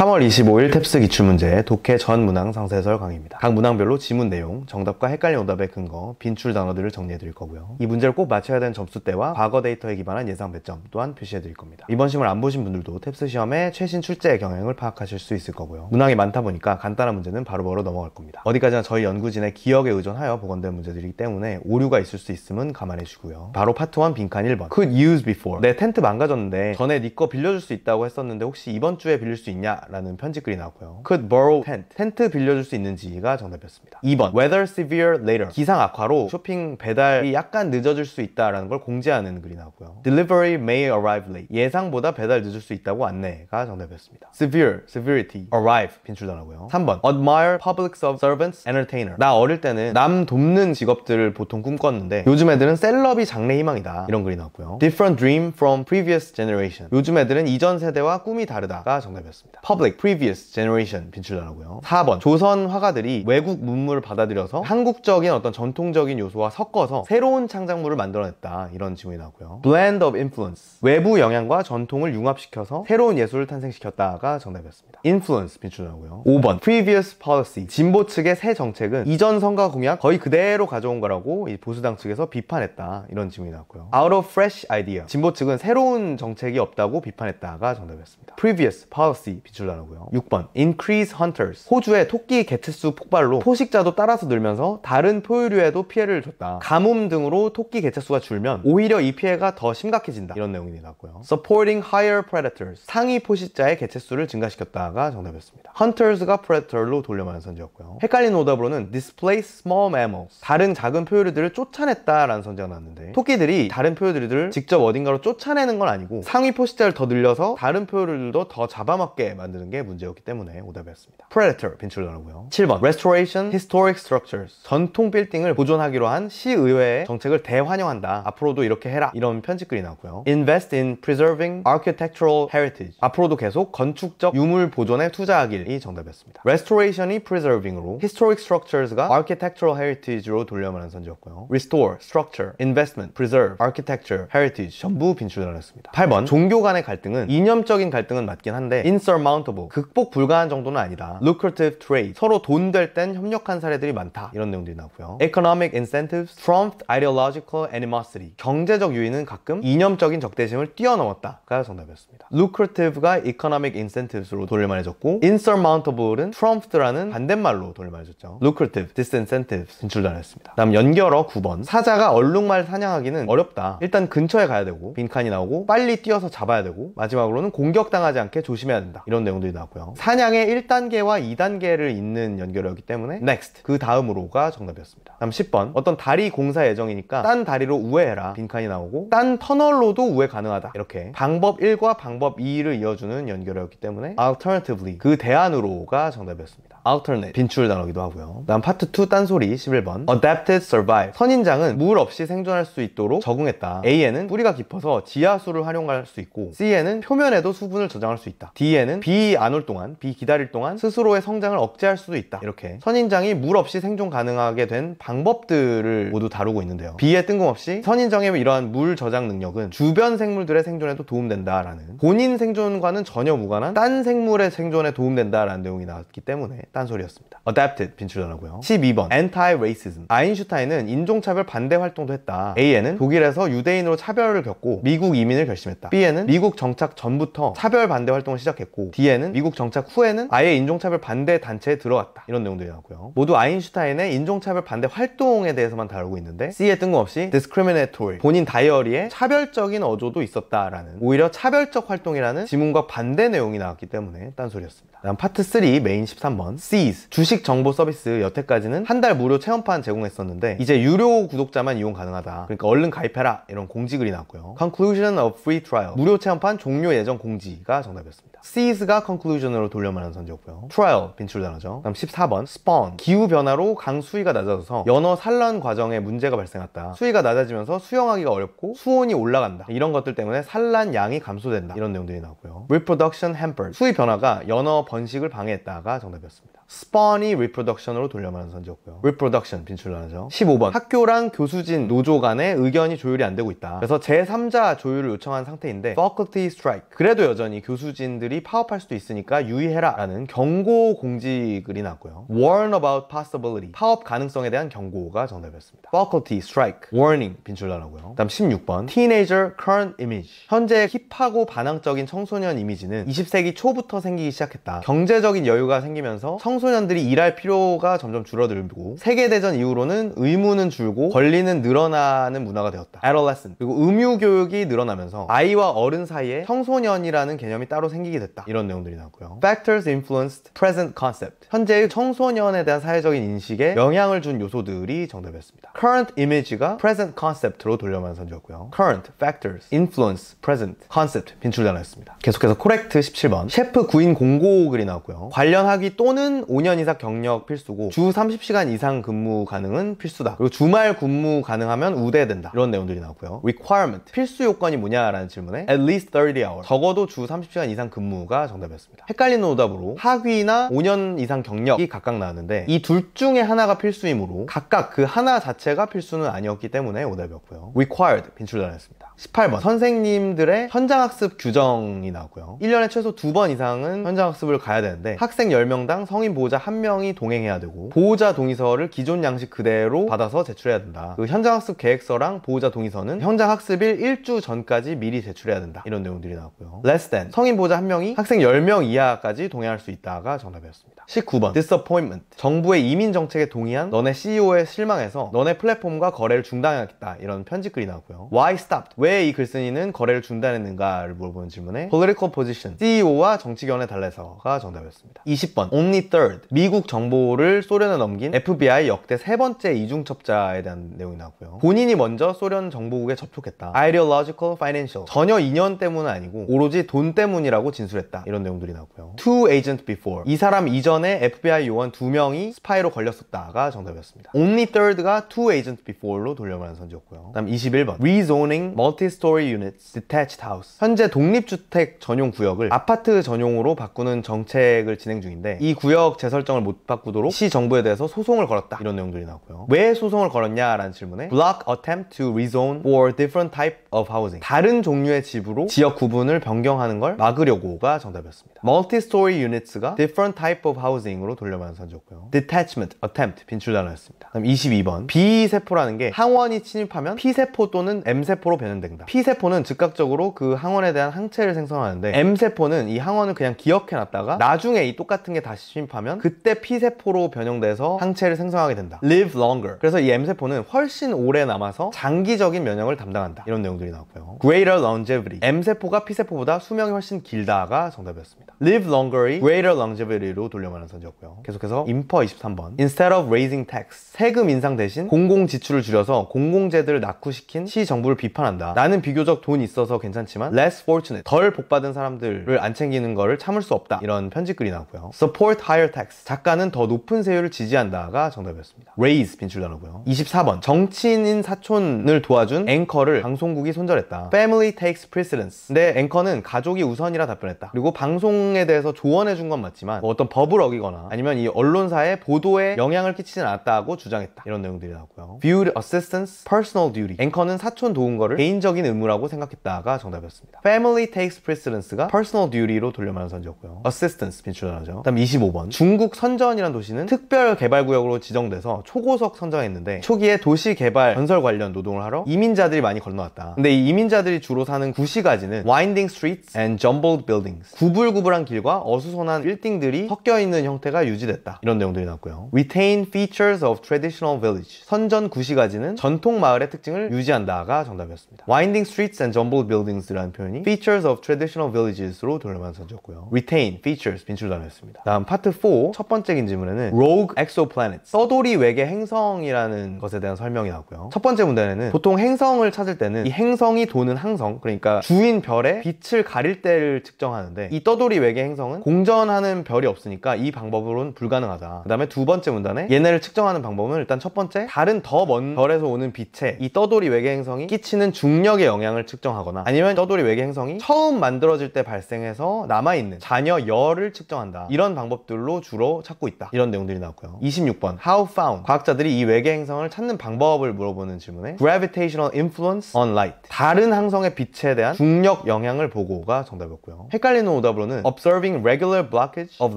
3월 25일 탭스 기출문제 독해 전 문항 상세설 강의입니다. 각 문항별로 지문 내용, 정답과 헷갈린 오답의 근거, 빈출 단어들을 정리해 드릴 거고요. 이 문제를 꼭 맞춰야 되는 점수대와 과거 데이터에 기반한 예상 배점 또한 표시해 드릴 겁니다. 이번 시험을 안 보신 분들도 탭스 시험의 최신 출제 경향을 파악하실 수 있을 거고요. 문항이 많다 보니까 간단한 문제는 바로바로 넘어갈 겁니다. 어디까지나 저희 연구진의 기억에 의존하여 복원된 문제들이기 때문에 오류가 있을 수 있음은 감안해 주고요. 바로 파트 1 빈칸 1번 Could use before 내 텐트 망가졌는데 전에 네 거 빌려줄 수 있다고 했었는데 혹시 이번 주에 빌릴 수 있냐? 라는 편집글이 나왔고요 Could borrow tent 텐트 빌려줄 수 있는지가 정답이었습니다 2번 Weather severe later 기상 악화로 쇼핑 배달이 약간 늦어질 수 있다는 라걸 공지하는 글이 나왔고요 Delivery may arrive late 예상보다 배달 늦을 수 있다고 안내가 정답이었습니다 Severe, severity, arrive 빈출단하고요 3번 Admire public servants, entertainer 나 어릴 때는 남 돕는 직업들을 보통 꿈꿨는데 요즘 애들은 셀럽이 장래 희망이다 이런 글이 나왔고요 Different dream from previous generation 요즘 애들은 이전 세대와 꿈이 다르다가 정답이었습니다 Public Previous Generation 빈출라라고요. 4번 조선 화가들이 외국 문물을 받아들여서 한국적인 어떤 전통적인 요소와 섞어서 새로운 창작물을 만들어냈다 이런 질문이 나오고요. Blend of Influence 외부 영향과 전통을 융합시켜서 새로운 예술을 탄생시켰다가 정답이었습니다. Influence 빈출라고요. 5번 Previous Policy 진보 측의 새 정책은 이전 선거 공약 거의 그대로 가져온 거라고 보수당 측에서 비판했다 이런 질문이 나왔고요. Out of Fresh Idea 진보 측은 새로운 정책이 없다고 비판했다가 정답이었습니다. Previous Policy 빈출라 나누고요. 6번 Increase Hunters 호주의 토끼 개체수 폭발로 포식자도 따라서 늘면서 다른 포유류에도 피해를 줬다. 가뭄 등으로 토끼 개체수가 줄면 오히려 이 피해가 더 심각해진다. 이런 내용이 나왔고요. Supporting Higher Predators 상위 포식자의 개체수를 증가시켰다가 정답이었습니다. Hunters가 Predator로 돌려만한 선지였고요. 헷갈린 오답으로는 Displace Small Mammals 다른 작은 포유류들을 쫓아냈다라는 선지가 나왔는데 토끼들이 다른 포유류들을 직접 어딘가로 쫓아내는 건 아니고 상위 포식자를 더 늘려서 다른 포유류들도 더 잡아먹게 만든는 만드는 게 문제였기 때문에 오답이었습니다. Predator 빈출러고요. 7번 Restoration Historic Structures 전통 빌딩을 보존하기로 한 시의회의 정책을 대환영한다. 앞으로도 이렇게 해라. 이런 편집글이 나고요. Invest in Preserving Architectural Heritage 앞으로도 계속 건축적 유물 보존에 투자하길이 정답이었습니다. Restoration이 Preserving으로 Historic Structures가 Architectural Heritage로 돌려말한 선지였고요. Restore, Structure, Investment, Preserve, Architecture, Heritage 전부 빈출단었습니다 8번 종교 간의 갈등은 이념적인 갈등은 맞긴 한데 Insurmountable accountable 극복 불가한 정도는 아니다 lucrative trade 서로 돈 될 땐 협력한 사례들이 많다 이런 내용들이 나오고요 economic incentives p r o m p t ideological animosity 경제적 유인은 가끔 이념적인 적대심을 뛰어넘었다가 정답이었습니다 lucrative가 economic incentives로 돌릴만해졌고 insurmountable은 p r o m p t 라는 반대말로 돌릴만해졌죠 lucrative, disincentive s 진출 도안했습니다 다음 연결어 9번 사자가 얼룩말 사냥하기는 어렵다 일단 근처에 가야 되고 빈칸이 나오고 빨리 뛰어서 잡아야 되고 마지막으로는 공격당하지 않게 조심해야 된다 이런 내용들이 나왔고요. 사냥의 1단계와 2단계를 잇는 연결이었기 때문에 next 그 다음으로가 정답이었습니다. 다음 10번 어떤 다리 공사 예정이니까 딴 다리로 우회해라 빈칸이 나오고 딴 터널로도 우회 가능하다 이렇게 방법 1과 방법 2를 이어주는 연결이었기 때문에 alternatively 그 대안으로가 정답이었습니다. alternate 빈출 단어기도 하고요 다음 파트 2 딴소리 11번 adapted survive 선인장은 물 없이 생존할 수 있도록 적응했다 A에는 뿌리가 깊어서 지하수를 활용할 수 있고 C에는 표면에도 수분을 저장할 수 있다 D에는 B 안올 동안 B 기다릴 동안 스스로의 성장을 억제할 수도 있다 이렇게 선인장이 물 없이 생존 가능하게 된 방법들을 모두 다루고 있는데요 B에 뜬금없이 선인장의 이러한 물 저장 능력은 주변 생물들의 생존에도 도움된다라는 본인 생존과는 전혀 무관한 딴 생물의 생존에 도움된다라는 내용이 나왔기 때문에 딴소리였습니다. adapted 빈출하라고요. 12번 anti-racism 아인슈타인은 인종차별 반대 활동도 했다. A에는 독일에서 유대인으로 차별을 겪고 미국 이민을 결심했다. B에는 미국 정착 전부터 차별 반대 활동을 시작했고 D에는 미국 정착 후에는 아예 인종차별 반대 단체에 들어갔다. 이런 내용도 나고요. 모두 아인슈타인의 인종차별 반대 활동에 대해서만 다루고 있는데 C에 뜬금없이 discriminatory 본인 다이어리에 차별적인 어조도 있었다라는 오히려 차별적 활동이라는 지문과 반대 내용이 나왔기 때문에 딴소리였습니다. 다음 파트 3 메인 13번 C's 주식 정보 서비스 여태까지는 한 달 무료 체험판 제공했었는데 이제 유료 구독자만 이용 가능하다 그러니까 얼른 가입해라 이런 공지글이 나왔고요 Conclusion of Free Trial 무료 체험판 종료 예정 공지가 정답이었습니다 있습니다. seiz가 conclusion으로 돌려 말하는 선지였고요 trial 빈출단어죠. 다음 14번 spawn 기후 변화로 강 수위가 낮아져서 연어 산란 과정에 문제가 발생했다. 수위가 낮아지면서 수영하기가 어렵고 수온이 올라간다. 이런 것들 때문에 산란 양이 감소된다. 이런 내용들이 나오고요. reproduction hampered 수위 변화가 연어 번식을 방해했다가 정답이었습니다. spawn이 reproduction으로 돌려 말하는 선지였고요. reproduction 빈출나죠. 15번 학교랑 교수진 노조 간의 의견이 조율이 안 되고 있다. 그래서 제3자 조율을 요청한 상태인데 faculty strike 그래도 여전히 교수진들이 파업할 수도 있으니까 유의해라 라는 경고 공지글이 났고요. warn about possibility 파업 가능성에 대한 경고가 정답이었습니다. faculty strike warning 빈출나라고요. 다음 16번 teenager current image 현재 힙하고 반항적인 청소년 이미지는 20세기 초부터 생기기 시작했다. 경제적인 여유가 생기면서 성 청소년들이 일할 필요가 점점 줄어들고 세계대전 이후로는 의무는 줄고 권리는 늘어나는 문화가 되었다. adolescent 그리고 음유교육이 늘어나면서 아이와 어른 사이에 청소년이라는 개념이 따로 생기게 됐다. 이런 내용들이 나왔고요. factors influenced present concept 현재의 청소년에 대한 사회적인 인식에 영향을 준 요소들이 정답이었습니다. current image가 present concept로 돌려만 선주였고요. current, factors, influence, present, concept 빈출 단어였습니다. 계속해서 correct 17번 셰프 구인 공고 글이 나왔고요. 관련 하기 또는 5년 이상 경력 필수고 주 30시간 이상 근무 가능은 필수다. 그리고 주말 근무 가능하면 우대된다. 이런 내용들이 나오고요. requirement 필수 요건이 뭐냐라는 질문에 at least 30 hour 적어도 주 30시간 이상 근무가 정답이었습니다. 헷갈리는 오답으로 학위나 5년 이상 경력이 각각 나왔는데 이 둘 중에 하나가 필수이므로 각각 그 하나 자체가 필수는 아니었기 때문에 오답이었고요. required 빈출단이었습니다. 18번 선생님들의 현장학습 규정이 나고요 1년에 최소 2번 이상은 현장학습을 가야 되는데 학생 10명당 성인 보호자 1명이 동행해야 되고 보호자 동의서를 기존 양식 그대로 받아서 제출해야 된다 그 현장학습 계획서랑 보호자 동의서는 현장학습일 1주 전까지 미리 제출해야 된다 이런 내용들이 나고요 less than 성인 보호자 1명이 학생 10명 이하까지 동행할 수 있다가 정답이었습니다 19번 disappointment 정부의 이민 정책에 동의한 너네 CEO의 실망에서 너네 플랫폼과 거래를 중단하겠다 이런 편집글이 나고요 why stopped 왜 왜이 글쓴이는 거래를 중단했는가를 물어보는 질문에 political position, CEO와 정치견의 달래서가 정답이었습니다. 20번 only third, 미국 정보를 소련에 넘긴 FBI 역대 세 번째 이중첩자에 대한 내용이 나고요. 본인이 먼저 소련 정보국에 접촉했다. ideological, financial, 전혀 인연 때문은 아니고 오로지 돈 때문이라고 진술했다. 이런 내용들이 나고요. two agent before, 이 사람 이전에 FBI 요원 두 명이 스파이로 걸렸었다가 정답이었습니다. only third가 two agent before로 돌려가는 선지였고요. 다음 21번 rezoning multi 멀티스토리 유닛 디테치드 하우스 현재 독립주택 전용 구역을 아파트 전용으로 바꾸는 정책을 진행 중인데 이 구역 재설정을 못 바꾸도록 시 정부에 대해서 소송을 걸었다 이런 내용들이 나오고요 왜 소송을 걸었냐라는 질문에 Block attempt to rezone for different type of housing 다른 종류의 집으로 지역 구분을 변경하는 걸 막으려고가 정답이었습니다 멀티스토리 유닛가 different type of housing으로 돌려받은 선지고요 detachment attempt 빈출 단어였습니다 그럼 22번 B세포라는 게 항원이 침입하면 P세포 또는 M세포로 변형되 된다. P세포는 즉각적으로 그 항원에 대한 항체를 생성하는데 M세포는 이 항원을 그냥 기억해놨다가 나중에 이 똑같은 게 다시 침입하면 그때 P세포로 변형돼서 항체를 생성하게 된다. Live longer. 그래서 이 M세포는 훨씬 오래 남아서 장기적인 면역을 담당한다. 이런 내용들이 나왔고요. Greater longevity. M세포가 P세포보다 수명이 훨씬 길다가 정답이었습니다. Live longer이 greater longevity로 돌려말는 선지였고요. 계속해서 인퍼 23번. Instead of raising tax. 세금 인상 대신 공공 지출을 줄여서 공공재들을 낙후시킨 시 정부를 비판한다. 나는 비교적 돈 있어서 괜찮지만 less fortunate 덜 복받은 사람들을 안 챙기는 거를 참을 수 없다 이런 편집글이 나오고요 support higher tax 작가는 더 높은 세율을 지지한다가 정답이었습니다 raise 빈출 단어고요 24번 정치인인 사촌을 도와준 앵커를 방송국이 손절했다 family takes precedence 근데 앵커는 가족이 우선이라 답변했다 그리고 방송에 대해서 조언해 준 건 맞지만 뭐 어떤 법을 어기거나 아니면 이 언론사의 보도에 영향을 끼치진 않았다고 주장했다 이런 내용들이 나오고요 viewed assistance personal duty 앵커는 사촌 도운 거를 개인 개인적인 의무라고 생각했다가 정답이었습니다. Family takes precedence가 personal duty로 돌려말한 선지였고요. Assistance 빈출하죠 다음 25번 중국 선전이란 도시는 특별 개발구역으로 지정돼서 초고속 선정했는데 초기에 도시 개발 건설 관련 노동을 하러 이민자들이 많이 건너왔다. 근데 이 이민자들이 주로 사는 구시가지는 winding streets and jumbled buildings 구불구불한 길과 어수선한 빌딩들이 섞여있는 형태가 유지됐다. 이런 내용들이 나왔고요. retain features of traditional village 선전 구시가지는 전통 마을의 특징을 유지한다가 정답이었습니다. Winding streets and jumbled buildings라는 표현이 features of traditional villages로 돌려만 선졌고요. retain, features, 빈출단어였습니다. 다음 파트 4, 첫 번째 긴지문에는 rogue exoplanets, 떠돌이 외계 행성이라는 것에 대한 설명이 나왔고요. 첫 번째 문단에는 보통 행성을 찾을 때는 이 행성이 도는 항성, 그러니까 주인 별의 빛을 가릴 때를 측정하는데 이 떠돌이 외계 행성은 공전하는 별이 없으니까 이 방법으로는 불가능하다. 그 다음에 두 번째 문단에 얘네를 측정하는 방법은 일단 첫 번째 다른 더 먼 별에서 오는 빛에 이 떠돌이 외계 행성이 끼치는 중 중력의 영향을 측정하거나 아니면 떠돌이 외계 행성이 처음 만들어질 때 발생해서 남아있는 잔여 열을 측정한다 이런 방법들로 주로 찾고 있다 이런 내용들이 나왔고요 26번 How found 과학자들이 이 외계 행성을 찾는 방법을 물어보는 질문에 Gravitational influence on light 다른 항성의 빛에 대한 중력 영향을 보고가 정답이었고요 헷갈리는 오답으로는 Observing regular blockage of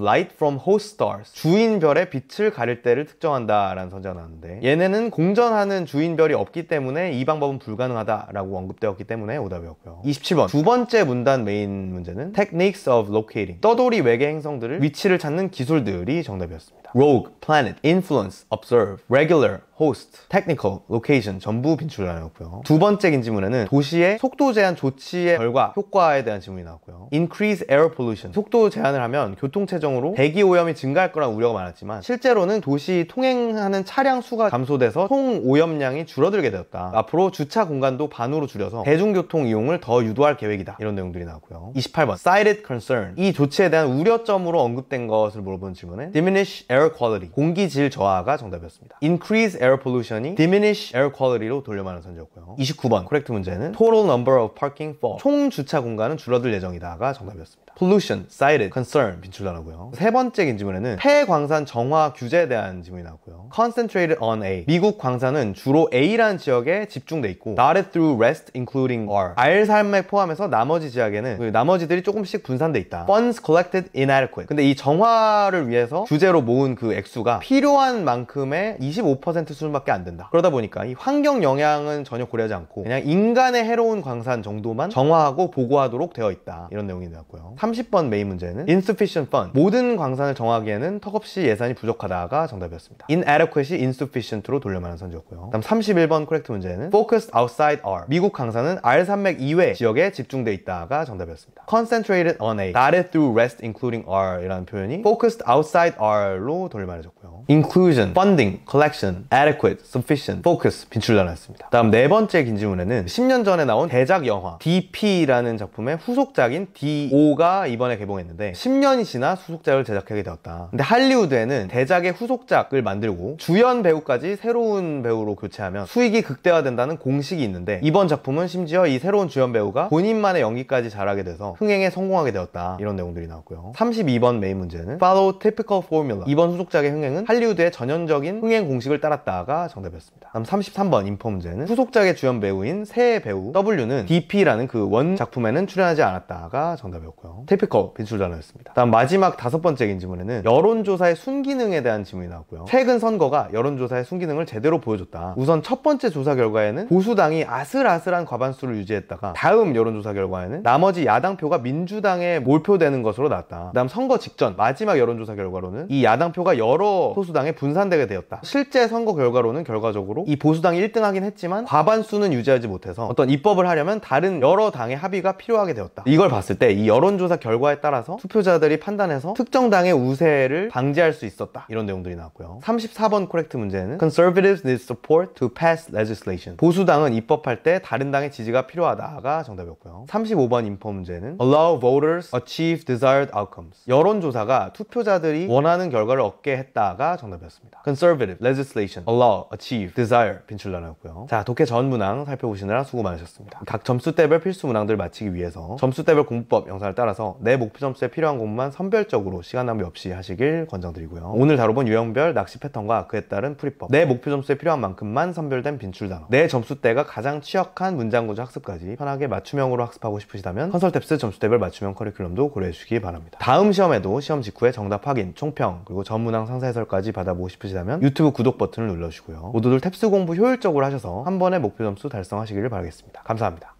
light from host stars 주인 별의 빛을 가릴 때를 특정한다 라는 선제가 나왔는데 얘네는 공전하는 주인 별이 없기 때문에 이 방법은 불가능하다 라고 언급되었기 때문에 오답이었고요. 27번 두 번째 문단 메인 문제는 Techniques of Locating 떠돌이 외계 행성들을 위치를 찾는 기술들이 정답이었습니다. rogue, planet, influence, observe, regular, host, technical, location 전부 빈출을 안 해놓고요. 두 번째 긴질문에는 도시의 속도 제한 조치의 결과, 효과에 대한 질문이 나왔고요. increase air pollution 속도 제한을 하면 교통체정으로 대기 오염이 증가할 거란 우려가 많았지만 실제로는 도시 통행하는 차량 수가 감소돼서 총 오염량이 줄어들게 되었다. 앞으로 주차 공간도 반으로 줄여서 대중교통 이용을 더 유도할 계획이다. 이런 내용들이 나왔고요. 28번 cited concern 이 조치에 대한 우려점으로 언급된 것을 물어본 질문은 diminish air air quality 공기질 저하가 정답이었습니다 increase air pollution이 diminish air quality로 돌려말하는 선제였고요 29번 코렉트 문제는 total number of parking for 총 주차 공간은 줄어들 예정이다가 정답이었습니다 pollution, cited, concern 빈출하라고요. 세 번째 질문에는 폐광산 정화 규제에 대한 질문이 나왔고요. concentrated on A. 미국 광산은 주로 A라는 지역에 집중돼 있고 dotted through rest including R. R 산맥 포함해서 나머지 지역에는 그 나머지들이 조금씩 분산돼 있다. funds collected inadequate. 근데 이 정화를 위해서 규제로 모은 그 액수가 필요한 만큼의 25% 수준밖에 안 된다. 그러다 보니까 이 환경 영향은 전혀 고려하지 않고 그냥 인간의 해로운 광산 정도만 정화하고 보고하도록 되어 있다. 이런 내용이 나왔고요. 30번 메인 문제는 insufficient fund 모든 광산을 정하기에는 턱없이 예산이 부족하다가 정답이었습니다. inadequate이 insufficient로 돌려말한 선지였고요. 다음 31번 코렉트 문제는 focused outside R 미국 강산은 R 산맥 이외 지역에 집중돼 있다가 정답이었습니다. concentrated on A dotted through rest including R 이라는 표현이 focused outside R로 돌려말해졌고요. inclusion, funding, collection, adequate, sufficient, focus 빈출단어였습니다. 다음 네 번째 긴 지문에는 10년 전에 나온 대작 영화 DP라는 작품의 후속작인 DO가 이번에 개봉했는데 10년이 지나 후속작을 제작하게 되었다 근데 할리우드에는 대작의 후속작을 만들고 주연 배우까지 새로운 배우로 교체하면 수익이 극대화된다는 공식이 있는데 이번 작품은 심지어 이 새로운 주연 배우가 본인만의 연기까지 잘하게 돼서 흥행에 성공하게 되었다 이런 내용들이 나왔고요 32번 메인 문제는 Follow Typical Formula 이번 후속작의 흥행은 할리우드의 전형적인 흥행 공식을 따랐다가 정답이었습니다 다음 33번 인포 문제는 후속작의 주연 배우인 새 배우 W는 DP라는 그 원 작품에는 출연하지 않았다가 정답이었고요 테이프컵 빈출 단어였습니다. 다음 마지막 다섯 번째 질문에는 여론조사의 순기능에 대한 질문이 나왔고요. 최근 선거가 여론조사의 순기능을 제대로 보여줬다. 우선 첫 번째 조사 결과에는 보수당이 아슬아슬한 과반수를 유지했다가 다음 여론조사 결과에는 나머지 야당표가 민주당에 몰표되는 것으로 나왔다. 그다음 선거 직전 마지막 여론조사 결과로는 이 야당표가 여러 소수당에 분산되게 되었다. 실제 선거 결과로는 결과적으로 이 보수당이 1등하긴 했지만 과반수는 유지하지 못해서 어떤 입법을 하려면 다른 여러 당의 합의가 필요하게 되었다. 이걸 봤을 때 이 여론조사 조사 결과에 따라서 투표자들이 판단해서 특정 당의 우세를 방지할 수 있었다 이런 내용들이 나왔고요 34번 코렉트 문제는 Conservatives need support to pass legislation 보수당은 입법할 때 다른 당의 지지가 필요하다가 정답이었고요 35번 인포 문제는 Allow voters achieve desired outcomes 여론조사가 투표자들이 원하는 결과를 얻게 했다가 정답이었습니다 Conservative, legislation, allow, achieve, desire 빈출란이었고요 자 독해 전 문항 살펴보시느라 수고 많으셨습니다 각 점수대별 필수 문항들 마치기 위해서 점수대별 공부법 영상을 따라서 따라서 내 목표 점수에 필요한 공부만 선별적으로 시간 낭비 없이 하시길 권장드리고요. 오늘 다뤄본 유형별 낚시 패턴과 그에 따른 풀이법 내 목표 점수에 필요한 만큼만 선별된 빈출 단어 내 점수대가 가장 취약한 문장 구조 학습까지 편하게 맞춤형으로 학습하고 싶으시다면 컨설탭스 점수대별 맞춤형 커리큘럼도 고려해 주시기 바랍니다. 다음 시험에도 시험 직후에 정답 확인, 총평, 그리고 전문항 상세 해설까지 받아보고 싶으시다면 유튜브 구독 버튼을 눌러주시고요. 모두들 탭스 공부 효율적으로 하셔서 한 번에 목표 점수 달성하시기를 바라겠습니다. 감사합니다.